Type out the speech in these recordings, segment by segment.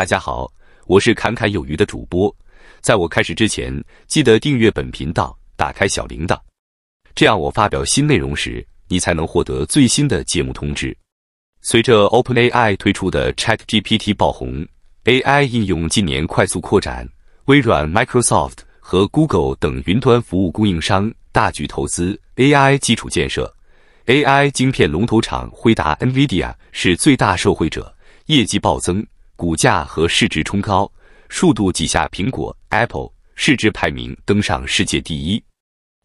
大家好，我是侃侃有余的主播。在我开始之前，记得订阅本频道，打开小铃铛，这样我发表新内容时，你才能获得最新的节目通知。随着 OpenAI 推出的 ChatGPT 爆红，AI 应用近年快速扩展，微软 Microsoft 和 Google 等云端服务供应商大举投资 AI 基础建设，AI 晶片龙头厂辉达 NVIDIA 是最大受惠者，业绩暴增。股价和市值冲高，数度挤下苹果 Apple，市值排名登上世界第一。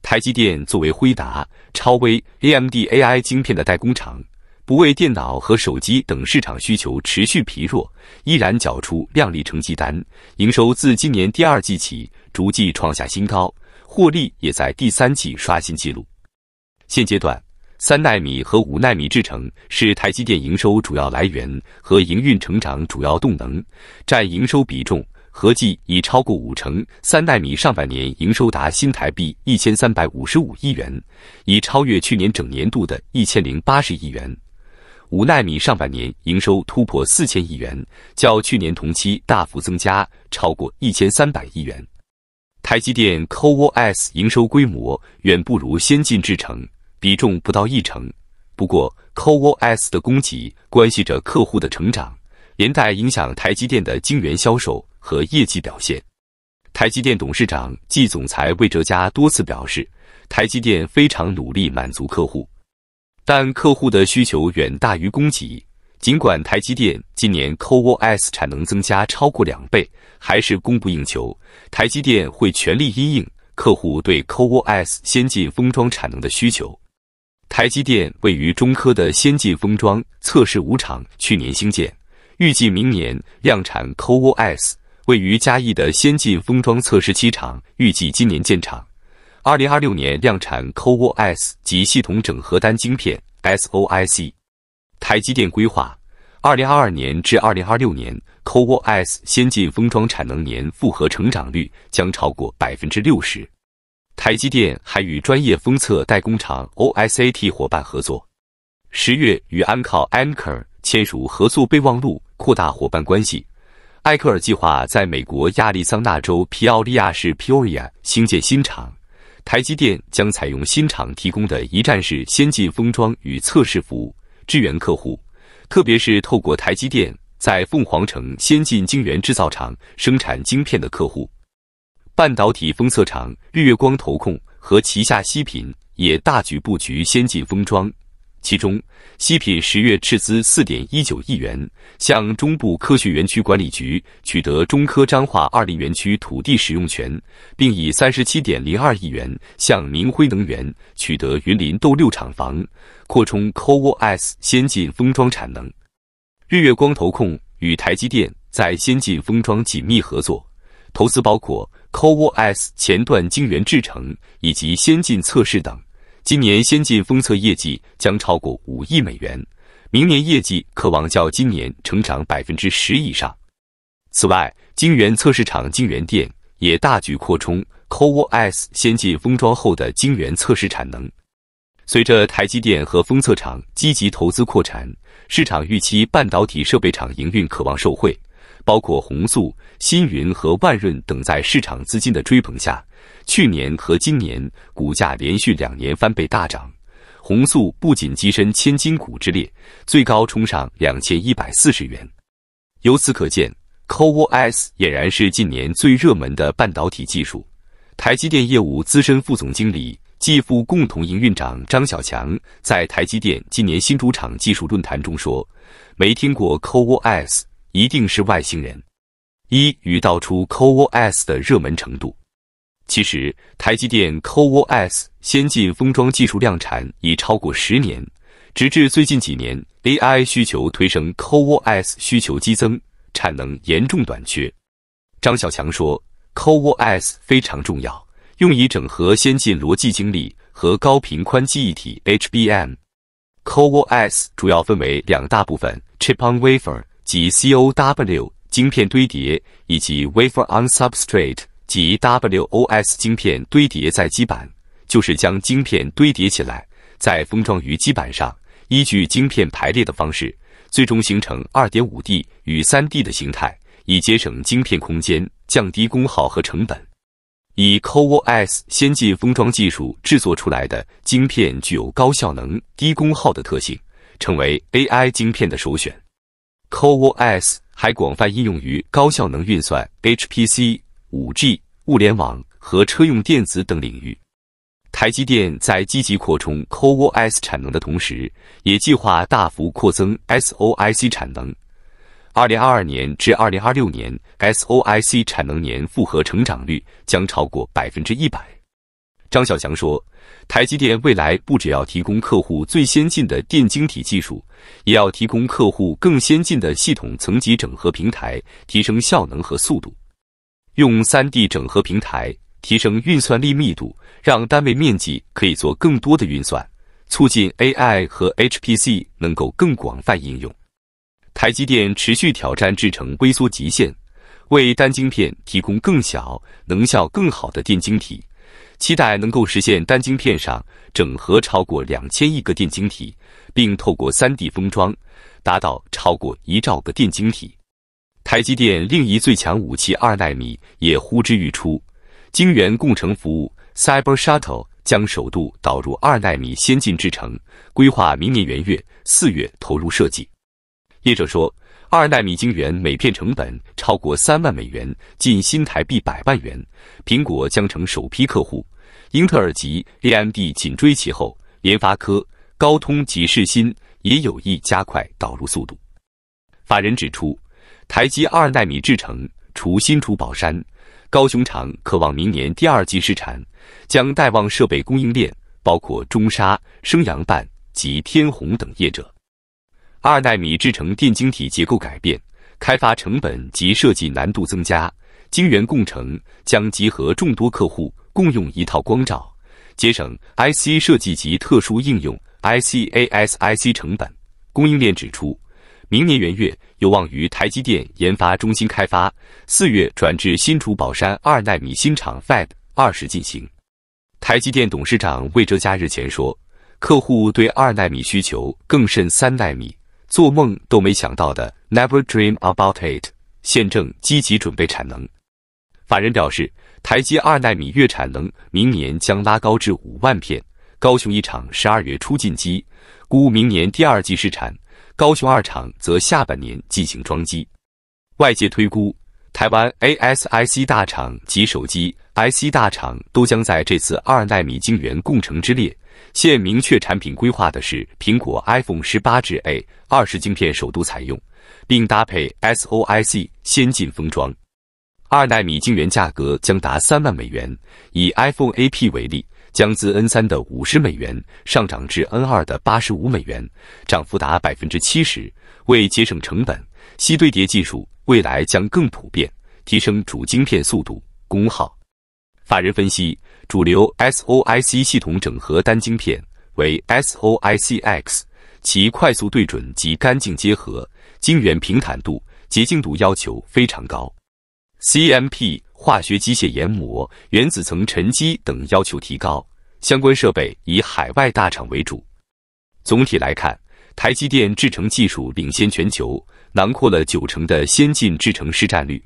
台积电作为辉达、超威、AMD、AI 芯片的代工厂，不为电脑和手机等市场需求持续疲弱，依然缴出亮丽成绩单，营收自今年第二季起逐季创下新高，获利也在第三季刷新纪录。现阶段。三纳米和五纳米制程是台积电营收主要来源和营运成长主要动能，占营收比重合计已超过五成。三纳米上半年营收达新台币一千三百五十五亿元，已超越去年整年度的一千零八十亿元。五纳米上半年营收突破四千亿元，较去年同期大幅增加超过一千三百亿元。台积电 CoWoS 营收规模远不如先进制程。比重不到一成，不过 c o v o s 的供给关系着客户的成长，连带影响台积电的晶圆销售和业绩表现。台积电董事长暨总裁魏哲嘉多次表示，台积电非常努力满足客户，但客户的需求远大于供给。尽管台积电今年 c o v o s 产能增加超过两倍，还是供不应求。台积电会全力因应客户对 c o v o s 先进封装产能的需求。台积电位于中科的先进封装测试五厂去年兴建，预计明年量产 CoWoS；位于嘉义的先进封装测试七厂预计今年建厂，二零二六年量产 CoWoS 及系统整合单晶片 （SoIC）。台积电规划，二零二二年至二零二六年 CoWoS 先进封装产能年复合成长率将超过百分之六十。台积电还与专业封测代工厂 OSAT 伙伴合作，十月与安靠 Anker 签署合作备忘录，扩大伙伴关系。艾克尔计划在美国亚利桑那州皮奥利亚市 Puria 兴建新厂，台积电将采用新厂提供的一站式先进封装与测试服务支援客户，特别是透过台积电在凤凰城先进晶圆制造厂生产晶片的客户。半导体封测厂日月光投控和旗下西品也大举布局先进封装，其中西品十月斥资四点一九亿元向中部科学园区管理局取得中科彰化二林园区土地使用权，并以三十七点零二亿元向明辉能源取得云林斗六厂房，扩充 COO S 先进封装产能。日月光投控与台积电在先进封装紧密合作，投资包括。c o v o s 前段晶圆制程以及先进测试等，今年先进封测业绩将超过五亿美元，明年业绩可望较今年成长百分之十以上。此外，晶圆测试场晶圆店也大举扩充 c o v o s 先进封装后的晶圆测试产能。随着台积电和封测厂积极投资扩产，市场预期半导体设备厂营运可望受惠。包括红素、新云和万润等，在市场资金的追捧下，去年和今年股价连续两年翻倍大涨。红素不仅跻身千金股之列，最高冲上两千一百四十元。由此可见 c o v o s 俨然是近年最热门的半导体技术。台积电业务资深副总经理、继父共同营运长张小强在台积电今年新主场技术论坛中说：“没听过 c o v o s 一定是外星人。一语道出 CoWoS 的热门程度。其实，台积电 CoWoS 先进封装技术量产已超过十年，直至最近几年，AI 需求推升 CoWoS 需求激增，产能严重短缺。张小强说，CoWoS 非常重要，用以整合先进逻辑经历和高频宽记忆体 HBM。CoWoS 主要分为两大部分：Chip on Wafer。即 COW 晶片堆叠，以及 Wafer on Substrate 及 WOS 晶片堆叠在基板，就是将晶片堆叠起来，再封装于基板上，依据晶片排列的方式，最终形成二点五 D 与三 D 的形态，以节省晶片空间，降低功耗和成本。以 CoWoS 先进封装技术制作出来的晶片，具有高效能、低功耗的特性，成为 AI 晶片的首选。c o o s 还广泛应用于高效能运算 （HPC）、5G、物联网和车用电子等领域。台积电在积极扩充 c o o s 产能的同时，也计划大幅扩增 SOIc 产能。二零二二年至二零二六年，SOIc 产能年复合成长率将超过百分之一百。张小强说：“台积电未来不只要提供客户最先进的电晶体技术，也要提供客户更先进的系统层级整合平台，提升效能和速度。用三 D 整合平台提升运算力密度，让单位面积可以做更多的运算，促进 AI 和 HPC 能够更广泛应用。台积电持续挑战制成微缩极限，为单晶片提供更小、能效更好的电晶体。”期待能够实现单晶片上整合超过两千亿个电晶体，并透过 3D 封装达到超过一兆个电晶体。台积电另一最强武器二纳米也呼之欲出，晶圆共成服务 Cyber Shuttle 将首度导入二纳米先进制程，规划明年元月、四月投入设计。业者说。二纳米晶圆每片成本超过三万美元，近新台币百万元。苹果将成首批客户，英特尔及 AMD 紧追其后，联发科、高通及士新也有意加快导入速度。法人指出，台积二纳米制程除新竹宝山、高雄厂渴望明年第二季试产，将带旺设备供应链，包括中沙、升阳半及天虹等业者。二纳米制成电晶体结构改变，开发成本及设计难度增加。晶圆共程将集合众多客户共用一套光照，节省 IC 设计及特殊应用 ICASIC 成本。供应链指出，明年元月有望于台积电研发中心开发，四月转至新竹宝山二纳米新厂 Fab 二十进行。台积电董事长魏哲嘉日前说，客户对二纳米需求更甚三纳米。做梦都没想到的，Never dream about it。现正积极准备产能。法人表示，台积二纳米月产能明年将拉高至五万片。高雄一厂十二月初进机，估明年第二季试产；高雄二厂则下半年进行装机。外界推估，台湾 ASIC 大厂及手机 IC 大厂都将在这次二纳米晶圆共程之列。现明确产品规划的是苹果 iPhone 十八至 A 二十晶片首度采用，并搭配 SOIc 先进封装，二纳米晶圆价格将达三万美元。以 iPhone A P 为例，将自 N 三的五十美元上涨至 N 二的八十五美元，涨幅达百分之七十。为节省成本，细堆叠技术未来将更普遍，提升主晶片速度功耗。法人分析，主流 SOI C 系统整合单晶片为 SOI C X，其快速对准及干净结合，晶圆平坦度、洁净度要求非常高，CMP 化学机械研磨、原子层沉积等要求提高，相关设备以海外大厂为主。总体来看，台积电制程技术领先全球，囊括了九成的先进制程市占率，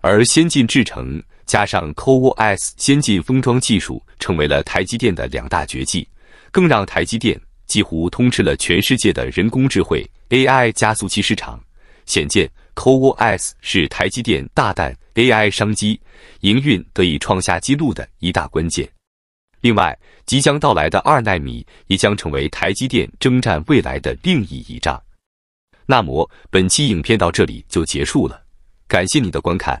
而先进制程。加上 CoWoS 先进封装技术成为了台积电的两大绝技，更让台积电几乎通吃了全世界的人工智慧 AI 加速器市场。显见 CoWoS 是台积电大胆 AI 商机营运得以创下纪录的一大关键。另外，即将到来的二纳米也将成为台积电征战未来的另一倚仗。那么，本期影片到这里就结束了，感谢你的观看。